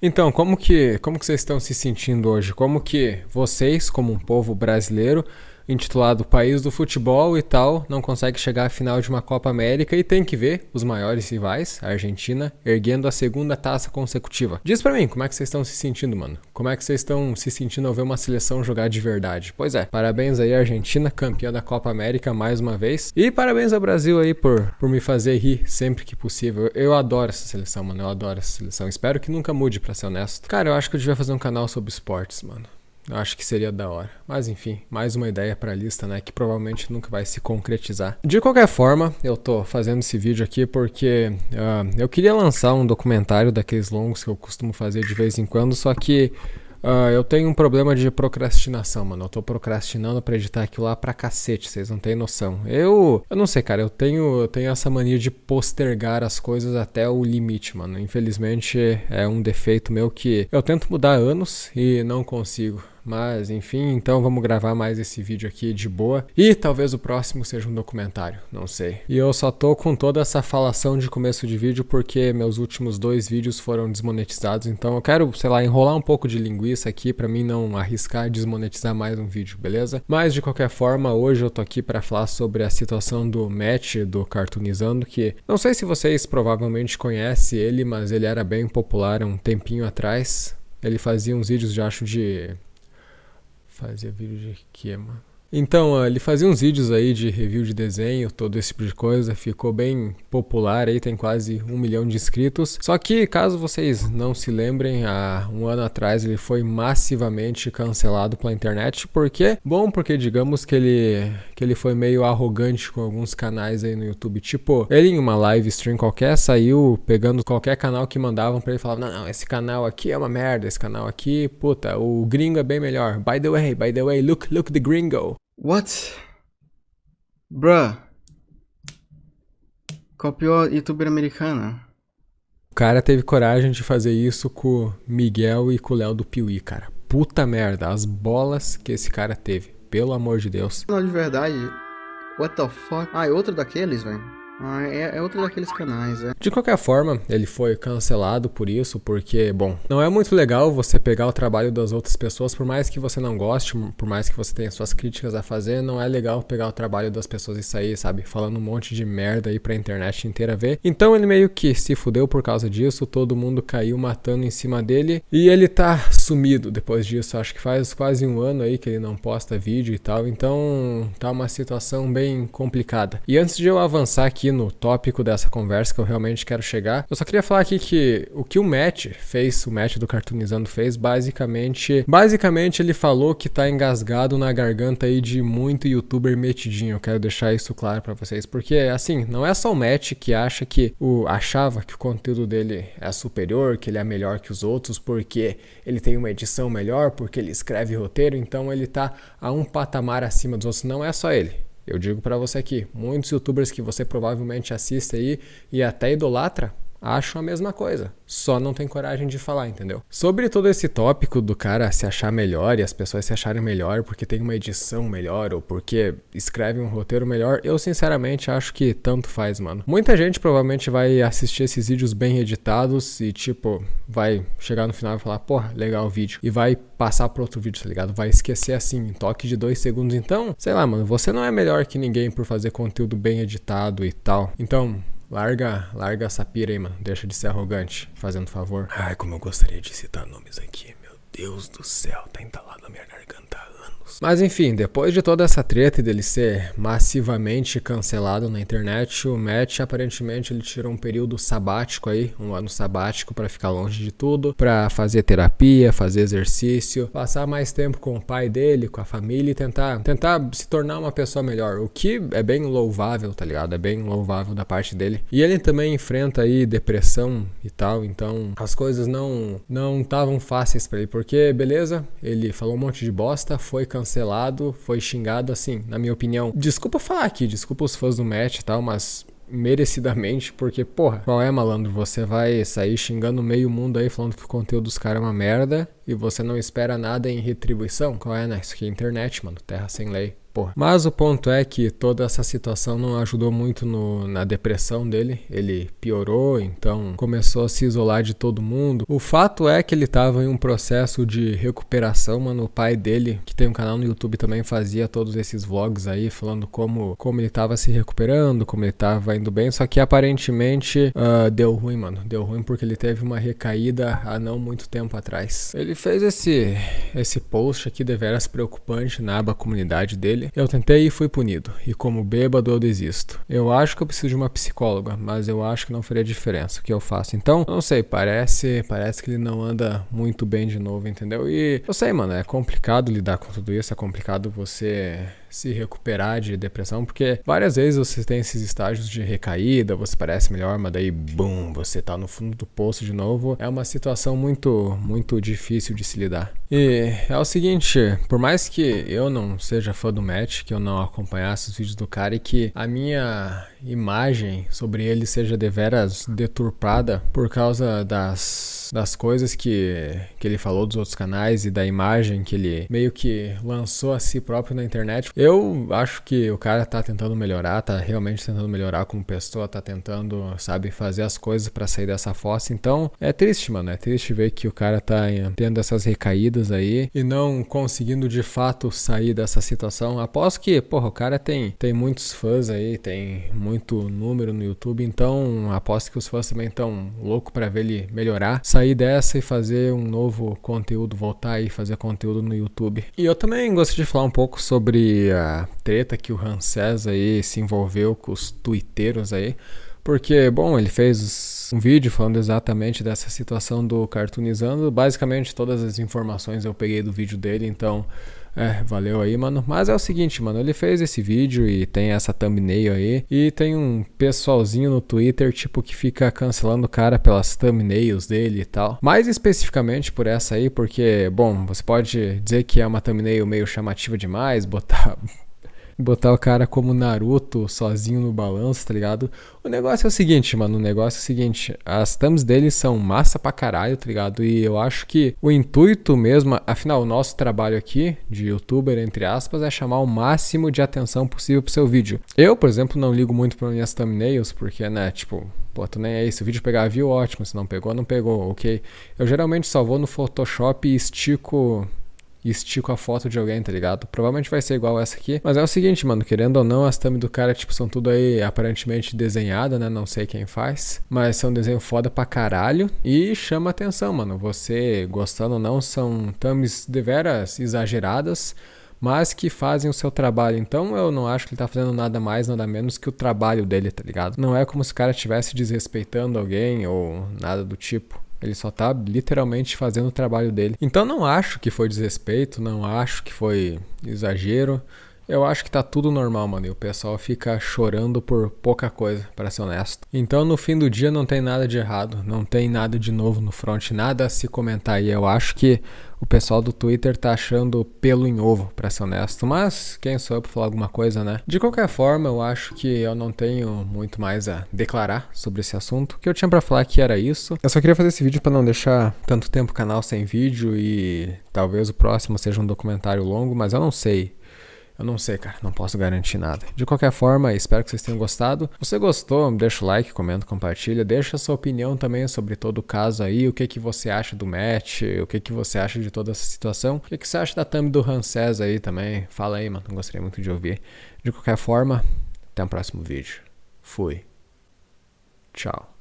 Então, como que, como que vocês estão se sentindo hoje? Como que vocês, como um povo brasileiro, intitulado País do Futebol e tal, não consegue chegar à final de uma Copa América e tem que ver os maiores rivais, a Argentina, erguendo a segunda taça consecutiva. Diz para mim, como é que vocês estão se sentindo, mano? Como é que vocês estão se sentindo ao ver uma seleção jogar de verdade? Pois é, parabéns aí à Argentina, campeã da Copa América mais uma vez. E parabéns ao Brasil aí por, por me fazer rir sempre que possível. Eu adoro essa seleção, mano, eu adoro essa seleção. Espero que nunca mude, pra ser honesto. Cara, eu acho que eu devia fazer um canal sobre esportes, mano. Eu acho que seria da hora. Mas enfim, mais uma ideia para a lista, né, que provavelmente nunca vai se concretizar. De qualquer forma, eu tô fazendo esse vídeo aqui porque uh, eu queria lançar um documentário daqueles longos que eu costumo fazer de vez em quando, só que Uh, eu tenho um problema de procrastinação, mano. Eu tô procrastinando pra editar aquilo lá pra cacete, vocês não têm noção. Eu. Eu não sei, cara. Eu tenho, eu tenho essa mania de postergar as coisas até o limite, mano. Infelizmente é um defeito meu que eu tento mudar anos e não consigo. Mas enfim, então vamos gravar mais esse vídeo aqui de boa. E talvez o próximo seja um documentário, não sei. E eu só tô com toda essa falação de começo de vídeo porque meus últimos dois vídeos foram desmonetizados. Então eu quero, sei lá, enrolar um pouco de linguiça aqui para mim não arriscar desmonetizar mais um vídeo, beleza? Mas de qualquer forma, hoje eu tô aqui para falar sobre a situação do Matt do Cartoonizando, que não sei se vocês provavelmente conhecem ele, mas ele era bem popular há um tempinho atrás. Ele fazia uns vídeos, de acho, de Fazia vídeo de quê, então, ele fazia uns vídeos aí de review de desenho, todo esse tipo de coisa, ficou bem popular aí, tem quase um milhão de inscritos. Só que, caso vocês não se lembrem, há um ano atrás ele foi massivamente cancelado pela internet. Por quê? Bom, porque digamos que ele, que ele foi meio arrogante com alguns canais aí no YouTube. Tipo, ele em uma live stream qualquer saiu pegando qualquer canal que mandavam para ele falava: não, não, esse canal aqui é uma merda, esse canal aqui, puta, o gringo é bem melhor. By the way, by the way, look, look the gringo. What? Bruh. Copiou a youtuber americana. O cara teve coragem de fazer isso com o Miguel e com o Léo do Piuí, cara. Puta merda, as bolas que esse cara teve. Pelo amor de Deus. Não, de verdade. What the fuck? Ah, é outro daqueles, velho. Ah, é, é, outro daqueles canais, é. De qualquer forma, ele foi cancelado por isso, porque, bom, não é muito legal você pegar o trabalho das outras pessoas, por mais que você não goste, por mais que você tenha suas críticas a fazer, não é legal pegar o trabalho das pessoas e sair, sabe, falando um monte de merda aí pra internet inteira ver. Então ele meio que se fudeu por causa disso, todo mundo caiu matando em cima dele e ele tá sumido depois disso. Acho que faz quase um ano aí que ele não posta vídeo e tal, então tá uma situação bem complicada. E antes de eu avançar aqui, aqui no tópico dessa conversa que eu realmente quero chegar. Eu só queria falar aqui que o que o Matt fez, o Matt do Cartoonizando fez, basicamente, basicamente ele falou que tá engasgado na garganta aí de muito youtuber metidinho. Eu quero deixar isso claro para vocês, porque assim, não é só o Matt que acha que o achava que o conteúdo dele é superior, que ele é melhor que os outros, porque ele tem uma edição melhor, porque ele escreve roteiro, então ele tá a um patamar acima dos outros, não é só ele. Eu digo para você aqui, muitos youtubers que você provavelmente assiste aí e até idolatra, acham a mesma coisa, só não tem coragem de falar, entendeu? Sobre todo esse tópico do cara se achar melhor e as pessoas se acharem melhor porque tem uma edição melhor ou porque escreve um roteiro melhor, eu sinceramente acho que tanto faz, mano. Muita gente provavelmente vai assistir esses vídeos bem editados e tipo, vai chegar no final e falar, porra, legal o vídeo, e vai passar para outro vídeo, tá ligado? Vai esquecer assim, em toque de dois segundos. Então, sei lá, mano, você não é melhor que ninguém por fazer conteúdo bem editado e tal. Então, Larga, larga essa pira aí, mano. Deixa de ser arrogante, fazendo favor. Ai, como eu gostaria de citar nomes aqui, meu. Deus do céu, tá entalado na minha garganta há anos. Mas enfim, depois de toda essa treta e dele ser massivamente cancelado na internet, o Matt aparentemente ele tirou um período sabático aí, um ano sabático para ficar longe de tudo, para fazer terapia, fazer exercício, passar mais tempo com o pai dele, com a família e tentar, tentar se tornar uma pessoa melhor, o que é bem louvável, tá ligado? É bem louvável da parte dele. E ele também enfrenta aí depressão e tal, então as coisas não não estavam fáceis para ele por porque, beleza, ele falou um monte de bosta, foi cancelado, foi xingado, assim, na minha opinião. Desculpa falar aqui, desculpa os fãs do match e tal, mas merecidamente, porque, porra, qual é, malandro? Você vai sair xingando meio mundo aí, falando que o conteúdo dos caras é uma merda e você não espera nada em retribuição? Qual é, né? Isso aqui é internet, mano, terra sem lei porra. Mas o ponto é que toda essa situação não ajudou muito no, na depressão dele. Ele piorou, então começou a se isolar de todo mundo. O fato é que ele estava em um processo de recuperação, mano. O pai dele, que tem um canal no YouTube também, fazia todos esses vlogs aí, falando como, como ele estava se recuperando, como ele estava indo bem. Só que aparentemente uh, deu ruim, mano. Deu ruim porque ele teve uma recaída há não muito tempo atrás. Ele fez esse, esse post aqui, deveras preocupante, na aba comunidade dele eu tentei e fui punido, e como bêbado eu desisto. Eu acho que eu preciso de uma psicóloga, mas eu acho que não faria diferença o que eu faço. Então, não sei, parece, parece que ele não anda muito bem de novo, entendeu? E eu sei, mano, é complicado lidar com tudo isso, é complicado você se recuperar de depressão, porque várias vezes você tem esses estágios de recaída, você parece melhor, mas daí, bum, você tá no fundo do poço de novo. É uma situação muito, muito difícil de se lidar. E é o seguinte, por mais que eu não seja fã do Matt, que eu não acompanhasse os vídeos do cara e que a minha imagem sobre ele seja deveras deturpada por causa das, das coisas que, que ele falou dos outros canais e da imagem que ele meio que lançou a si próprio na internet, eu acho que o cara tá tentando melhorar, tá realmente tentando melhorar como pessoa, tá tentando, sabe, fazer as coisas para sair dessa fossa. Então, é triste, mano. É triste ver que o cara tá eh, tendo essas recaídas aí e não conseguindo de fato sair dessa situação. Aposto que, porra, o cara tem, tem muitos fãs aí, tem muito número no YouTube, então aposto que os fãs também estão loucos para ver ele melhorar, sair dessa e fazer um novo conteúdo, voltar aí fazer conteúdo no YouTube. E eu também gostaria de falar um pouco sobre a treta que o Ramsés aí se envolveu com os tuiteiros aí. Porque, bom, ele fez um vídeo falando exatamente dessa situação do cartoonizando. Basicamente, todas as informações eu peguei do vídeo dele, então. É, valeu aí, mano. Mas é o seguinte, mano, ele fez esse vídeo e tem essa thumbnail aí. E tem um pessoalzinho no Twitter, tipo, que fica cancelando o cara pelas thumbnails dele e tal. Mais especificamente por essa aí, porque, bom, você pode dizer que é uma thumbnail meio chamativa demais, botar botar o cara como Naruto sozinho no balanço, tá ligado? O negócio é o seguinte, mano, o negócio é o seguinte, as thumbs dele são massa pra caralho, tá ligado? E eu acho que o intuito mesmo, afinal, o nosso trabalho aqui, de youtuber, entre aspas, é chamar o máximo de atenção possível pro seu vídeo. Eu, por exemplo, não ligo muito para minhas thumbnails, porque, né, tipo, pô, tu nem aí, é se o vídeo pegar view, ótimo, se não pegou, não pegou, ok? Eu geralmente só vou no Photoshop e estico e estico a foto de alguém, tá ligado? Provavelmente vai ser igual essa aqui. Mas é o seguinte, mano, querendo ou não, as thumb do cara, tipo, são tudo aí aparentemente desenhada, né? Não sei quem faz. Mas são desenho foda pra caralho. E chama atenção, mano. Você, gostando ou não, são thumbs deveras exageradas mas que fazem o seu trabalho. Então eu não acho que ele tá fazendo nada mais, nada menos que o trabalho dele, tá ligado? Não é como se o cara estivesse desrespeitando alguém ou nada do tipo. Ele só tá literalmente fazendo o trabalho dele. Então não acho que foi desrespeito, não acho que foi exagero. Eu acho que tá tudo normal, mano. E o pessoal fica chorando por pouca coisa, para ser honesto. Então, no fim do dia, não tem nada de errado. Não tem nada de novo no front, nada a se comentar. E eu acho que o pessoal do Twitter tá achando pelo em ovo, pra ser honesto. Mas quem sou eu pra falar alguma coisa, né? De qualquer forma, eu acho que eu não tenho muito mais a declarar sobre esse assunto. O que eu tinha para falar que era isso. Eu só queria fazer esse vídeo para não deixar tanto tempo o canal sem vídeo e talvez o próximo seja um documentário longo, mas eu não sei eu não sei, cara, não posso garantir nada. De qualquer forma, espero que vocês tenham gostado. Se você gostou, deixa o like, comenta, compartilha, deixa sua opinião também sobre todo o caso aí, o que que você acha do match, o que que você acha de toda essa situação, o que que você acha da thumb do Ramsés aí também. Fala aí, mano, gostaria muito de ouvir. De qualquer forma, até o próximo vídeo. Fui. Tchau.